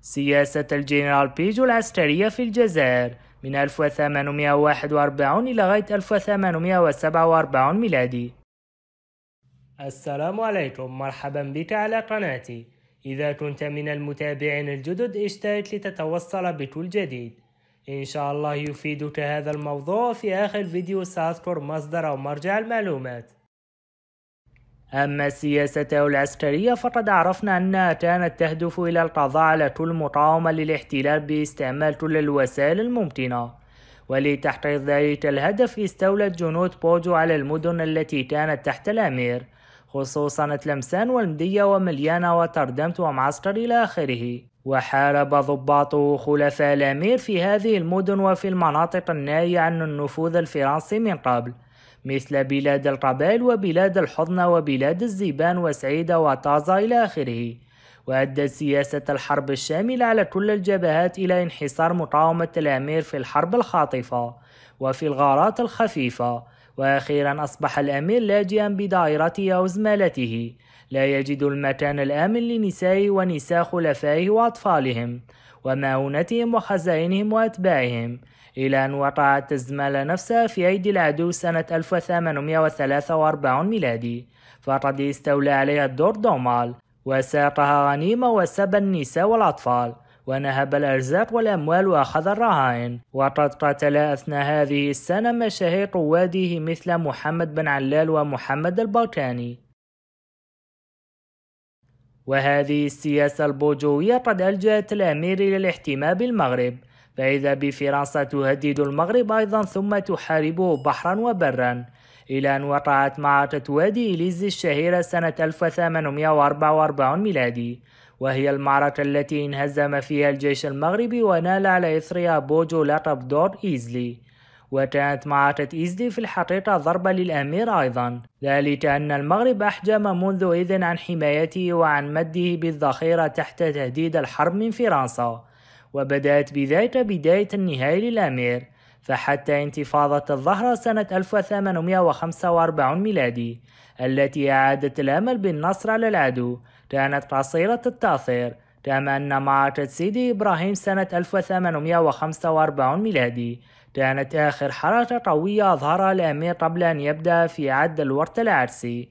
سياسة الجنرال بيجو العسكرية في الجزائر من 1841 إلى غاية 1847 ميلادي السلام عليكم مرحبا بك على قناتي إذا كنت من المتابعين الجدد اشترك لتتوصل بكل جديد إن شاء الله يفيدك هذا الموضوع في آخر فيديو سأذكر مصدر أو مرجع المعلومات أما السياسة العسكرية فقد عرفنا أنها كانت تهدف إلى القضاء على كل مقاومة للاحتلال باستعمال كل الوسائل الممكنة ولتحقيق ذلك الهدف استولت جنود بوجو على المدن التي كانت تحت الأمير خصوصا تلمسان والمدية ومليانة وتردمت ومعسكر إلى آخره وحارب ضباط خلفاء الأمير في هذه المدن وفي المناطق الناهية عن النفوذ الفرنسي من قبل مثل بلاد القبائل وبلاد الحضنة وبلاد الزيبان وسعيدة وطازة إلى آخره وأدت سياسة الحرب الشاملة على كل الجبهات إلى انحصار مقاومة الأمير في الحرب الخاطفة وفي الغارات الخفيفة وأخيرا أصبح الأمير لاجئا بدائرته أو زمالته لا يجد المكان الآمن لنسائه ونساء خلفائه وأطفالهم ومعونتهم وخزائنهم وأتباعهم إلى أن وقعت الزمالة نفسها في أيدي العدو سنة 1843 ميلادي فقد استولى عليها الدور دومال وساقها غنيمة وسب النساء والأطفال ونهب الأرزاق والأموال وأخذ الرهائن وقد قتل أثناء هذه السنة مشاهير قواده مثل محمد بن علال ومحمد البركاني وهذه السياسة البوجوية قد ألجأت الأمير إلى الاحتماء بالمغرب فإذا بفرنسا تهدد المغرب أيضا ثم تحاربه بحرا وبرا إلى أن وقعت معركة وادي إليز الشهيرة سنة 1844 ميلادي وهي المعركة التي انهزم فيها الجيش المغربي ونال على إثرها بوجو لقب دور إيزلي وكانت معركة إيزلي في الحقيقة ضربة للأمير أيضا ذلك أن المغرب أحجم منذ إذن عن حمايته وعن مده بالذخيرة تحت تهديد الحرب من فرنسا وبدأت بذلك بداية النهاية للأمير فحتى انتفاضة الظهر سنة 1845 ميلادي التي أعادت الأمل بالنصر على العدو كانت قصيرة التأثير كما أن معركة سيدي إبراهيم سنة 1845 ميلادي كانت آخر حركة قوية أظهرها الأمير قبل أن يبدأ في عد الورط العرسي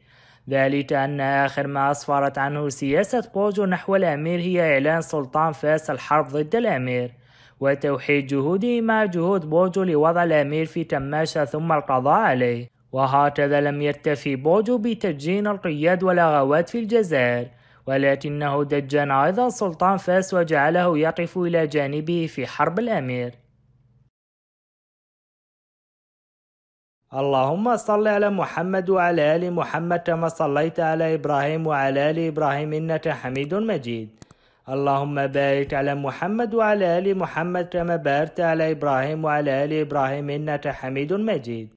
ذلك أن آخر ما أسفرت عنه سياسة بوجو نحو الأمير هي إعلان سلطان فاس الحرب ضد الأمير وتوحيد جهوده مع جهود بوجو لوضع الأمير في كماشة ثم القضاء عليه وهكذا لم يكتفي بوجو بتدجين القياد والأغوات في الجزائر ولكنه دجن أيضا سلطان فاس وجعله يقف إلى جانبه في حرب الأمير اللهم صل على محمد وعلى آل محمد كما صليت على إبراهيم وعلى آل إبراهيم إنك حميد مجيد اللهم بارك على محمد وعلى آل محمد كما باركت على إبراهيم وعلى آل إبراهيم إنك حميد مجيد